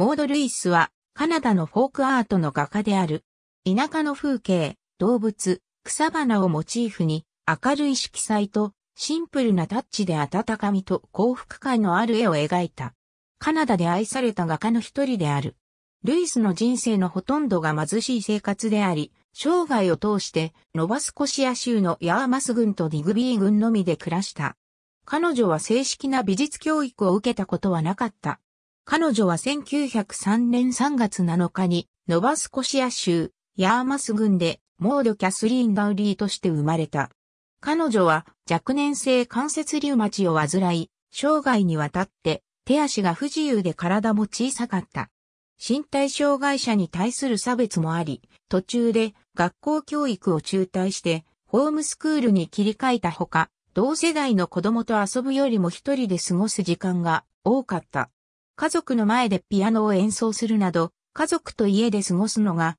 モード・ルイスは、カナダのフォークアートの画家である。田舎の風景、動物、草花をモチーフに、明るい色彩と、シンプルなタッチで温かみと幸福感のある絵を描いた。カナダで愛された画家の一人である。ルイスの人生のほとんどが貧しい生活であり、生涯を通してノバスコシア州のヤーマス軍とディグビー軍のみで暮らした。彼女は正式な美術教育を受けたことはなかった。彼女は1903年3月7日に、ノバスコシア州、ヤーマス郡で、モード・キャスリーン・ダウリーとして生まれた。彼女は若年性関節リウマチを患い、生涯にわたって手足が不自由で体も小さかった。身体障害者に対する差別もあり、途中で学校教育を中退してホームスクールに切り替えたほか、同世代の子供と遊ぶよりも一人で過ごす時間が多かった。家族の前でピアノを演奏するなど、家族と家で過ごすのが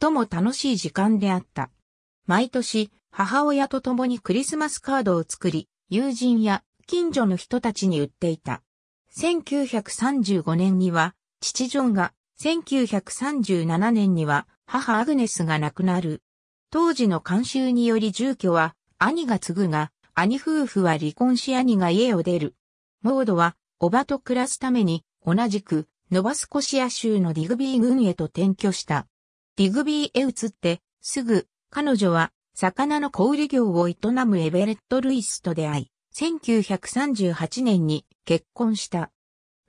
最も楽しい時間であった。毎年、母親と共にクリスマスカードを作り、友人や近所の人たちに売っていた。1935年には、父ジョンが、1937年には、母アグネスが亡くなる。当時の慣習により住居は、兄が継ぐが、兄夫婦は離婚し兄が家を出る。モードは、おばと暮らすために、同じく、ノバスコシア州のディグビー郡へと転居した。ディグビーへ移って、すぐ、彼女は、魚の小売業を営むエベレット・ルイスと出会い、1938年に結婚した。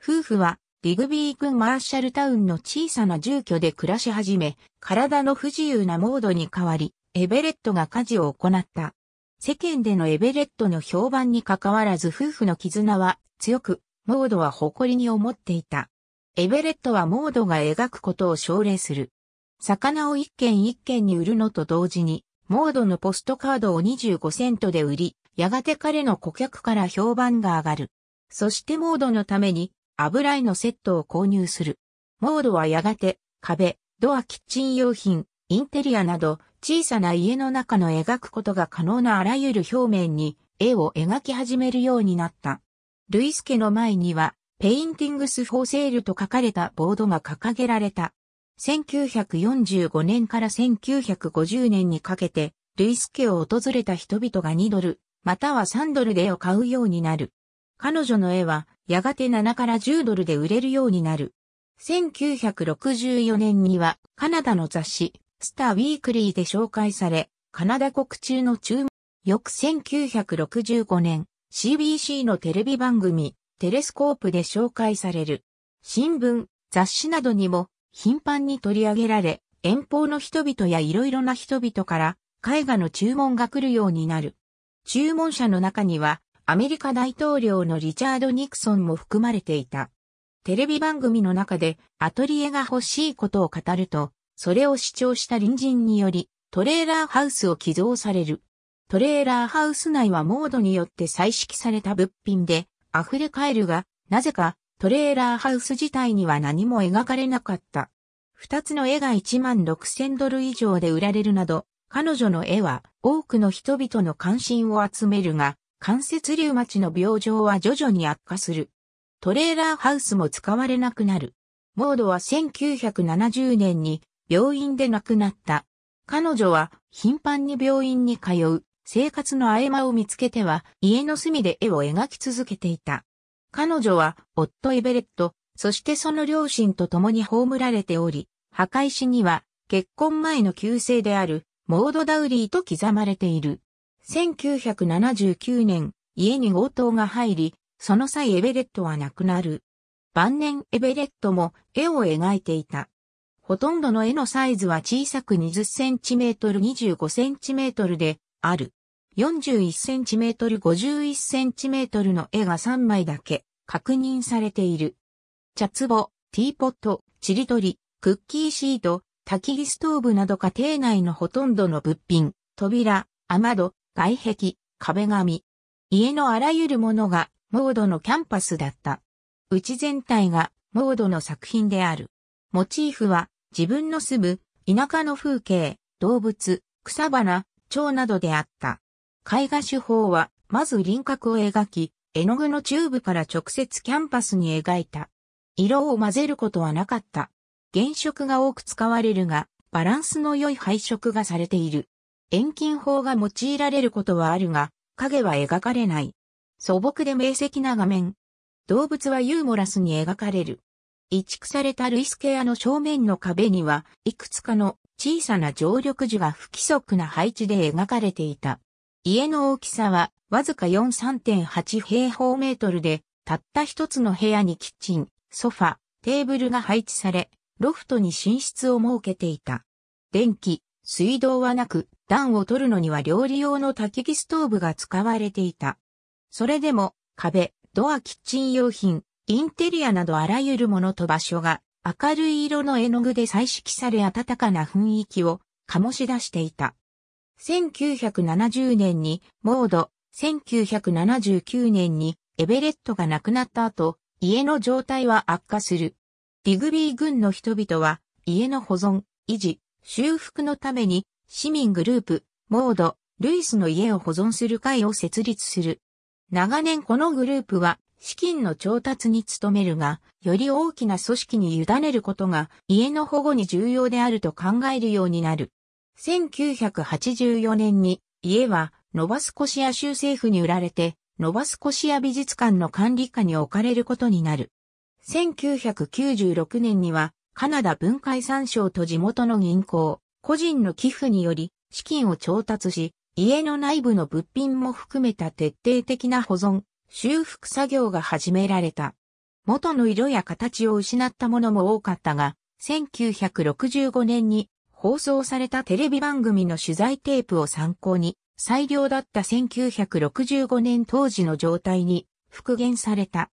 夫婦は、ディグビー郡マーシャルタウンの小さな住居で暮らし始め、体の不自由なモードに変わり、エベレットが家事を行った。世間でのエベレットの評判に関わらず夫婦の絆は強く、モードは誇りに思っていた。エベレットはモードが描くことを奨励する。魚を一軒一軒に売るのと同時に、モードのポストカードを25セントで売り、やがて彼の顧客から評判が上がる。そしてモードのために油絵のセットを購入する。モードはやがて壁、ドア、キッチン用品、インテリアなど小さな家の中の描くことが可能なあらゆる表面に絵を描き始めるようになった。ルイス家の前には、ペインティングスフォーセールと書かれたボードが掲げられた。1945年から1950年にかけて、ルイス家を訪れた人々が2ドル、または3ドルで絵を買うようになる。彼女の絵は、やがて7から10ドルで売れるようになる。1964年には、カナダの雑誌、スター・ウィークリーで紹介され、カナダ国中の注目。翌1965年、CBC のテレビ番組、テレスコープで紹介される。新聞、雑誌などにも頻繁に取り上げられ、遠方の人々やいろいろな人々から絵画の注文が来るようになる。注文者の中には、アメリカ大統領のリチャード・ニクソンも含まれていた。テレビ番組の中でアトリエが欲しいことを語ると、それを主張した隣人により、トレーラーハウスを寄贈される。トレーラーハウス内はモードによって採識された物品で溢れ返るが、なぜかトレーラーハウス自体には何も描かれなかった。二つの絵が1万6000ドル以上で売られるなど、彼女の絵は多くの人々の関心を集めるが、関節リウマチの病状は徐々に悪化する。トレーラーハウスも使われなくなる。モードは1970年に病院で亡くなった。彼女は頻繁に病院に通う。生活の合間を見つけては家の隅で絵を描き続けていた。彼女は夫エベレット、そしてその両親と共に葬られており、墓石には結婚前の旧姓であるモードダウリーと刻まれている。1979年、家に強盗が入り、その際エベレットは亡くなる。晩年エベレットも絵を描いていた。ほとんどの絵のサイズは小さく2 0トル2 5トルである。41cm51cm の絵が3枚だけ確認されている。茶壺、ティーポット、ちりとり、クッキーシート、焚き火ストーブなど家庭内のほとんどの物品、扉、雨戸、外壁、壁紙。家のあらゆるものがモードのキャンパスだった。うち全体がモードの作品である。モチーフは自分の住む田舎の風景、動物、草花、蝶などであった。絵画手法は、まず輪郭を描き、絵の具のチューブから直接キャンパスに描いた。色を混ぜることはなかった。原色が多く使われるが、バランスの良い配色がされている。遠近法が用いられることはあるが、影は描かれない。素朴で明晰な画面。動物はユーモラスに描かれる。移築されたルイスケアの正面の壁には、いくつかの小さな常緑樹が不規則な配置で描かれていた。家の大きさはわずか43.8平方メートルで、たった一つの部屋にキッチン、ソファ、テーブルが配置され、ロフトに寝室を設けていた。電気、水道はなく、暖を取るのには料理用の焚き木ストーブが使われていた。それでも、壁、ドアキッチン用品、インテリアなどあらゆるものと場所が明るい色の絵の具で彩色され温かな雰囲気を醸し出していた。1970年にモード、1979年にエベレットが亡くなった後、家の状態は悪化する。ディグビー軍の人々は家の保存、維持、修復のために市民グループ、モード、ルイスの家を保存する会を設立する。長年このグループは資金の調達に努めるが、より大きな組織に委ねることが家の保護に重要であると考えるようになる。1984年に家はノバスコシア州政府に売られて、ノバスコシア美術館の管理下に置かれることになる。1996年にはカナダ文化遺産省と地元の銀行、個人の寄付により資金を調達し、家の内部の物品も含めた徹底的な保存、修復作業が始められた。元の色や形を失ったものも多かったが、1965年に放送されたテレビ番組の取材テープを参考に、最良だった1965年当時の状態に復元された。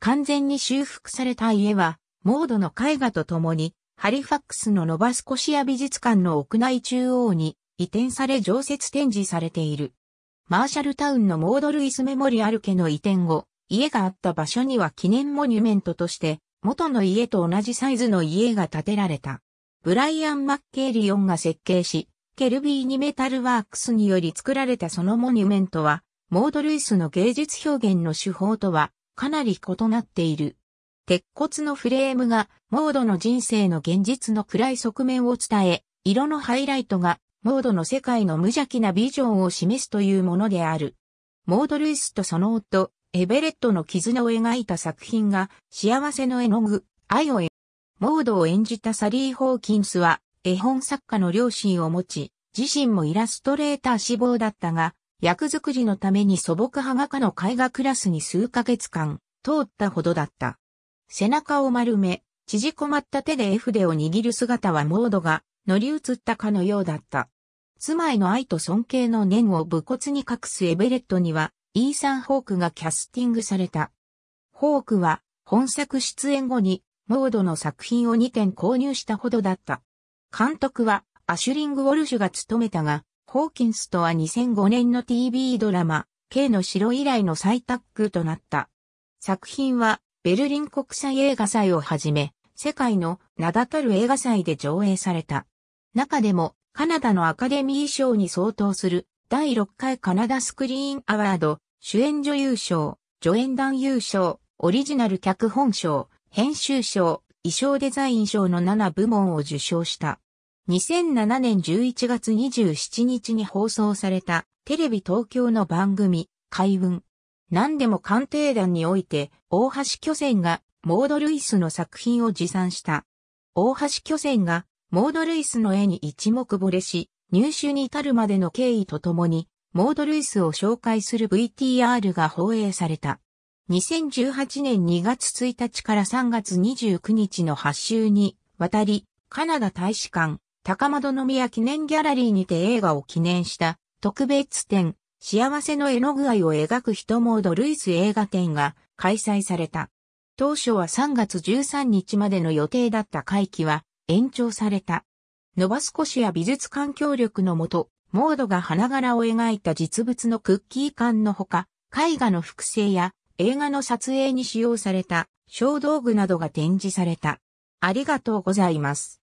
完全に修復された家は、モードの絵画とともに、ハリファックスのノバスコシア美術館の屋内中央に移転され常設展示されている。マーシャルタウンのモードルイスメモリアル家の移転後、家があった場所には記念モニュメントとして、元の家と同じサイズの家が建てられた。ブライアン・マッケーリオンが設計し、ケルビーニメタルワークスにより作られたそのモニュメントは、モードルイスの芸術表現の手法とはかなり異なっている。鉄骨のフレームがモードの人生の現実の暗い側面を伝え、色のハイライトがモードの世界の無邪気なビジョンを示すというものである。モード・ルイスとその夫、エベレットの絆を描いた作品が、幸せの絵の具、愛を描モードを演じたサリー・ホーキンスは、絵本作家の両親を持ち、自身もイラストレーター志望だったが、役作りのために素朴派画家の絵画クラスに数ヶ月間、通ったほどだった。背中を丸め、縮こまった手で絵筆を握る姿はモードが乗り移ったかのようだった。妻への愛と尊敬の念を武骨に隠すエベレットには、イーサン・ホークがキャスティングされた。ホークは、本作出演後に、モードの作品を2点購入したほどだった。監督は、アシュリング・ウォルシュが務めたが、ホーキンスとは2005年の TV ドラマ、K の城以来の再タッグとなった。作品は、ベルリン国際映画祭をはじめ、世界の名だたる映画祭で上映された。中でも、カナダのアカデミー賞に相当する、第6回カナダスクリーンアワード、主演女優賞、助演男優賞、オリジナル脚本賞、編集賞、衣装デザイン賞の7部門を受賞した。2007年11月27日に放送されたテレビ東京の番組、海運。何でも鑑定団において、大橋巨船がモード・ルイスの作品を持参した。大橋巨船がモード・ルイスの絵に一目惚れし、入手に至るまでの経緯とともに、モード・ルイスを紹介する VTR が放映された。2018年2月1日から3月29日の8週に、渡り、カナダ大使館、高窓宮記念ギャラリーにて映画を記念した特別展、幸せの絵の具合を描く人モード・ルイス映画展が開催された。当初は3月13日までの予定だった会期は延長された。ノバスコシア美術環境力のもと、モードが花柄を描いた実物のクッキー缶のほか、絵画の複製や映画の撮影に使用された小道具などが展示された。ありがとうございます。